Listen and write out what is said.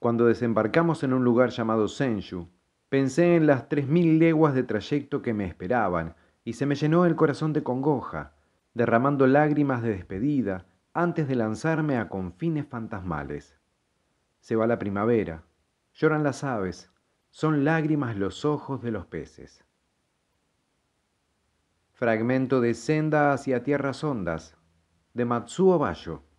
Cuando desembarcamos en un lugar llamado Senju, pensé en las tres mil leguas de trayecto que me esperaban, y se me llenó el corazón de congoja, derramando lágrimas de despedida antes de lanzarme a confines fantasmales. Se va la primavera, lloran las aves, son lágrimas los ojos de los peces. Fragmento de Senda hacia Tierras Hondas, de Matsuo Bayo.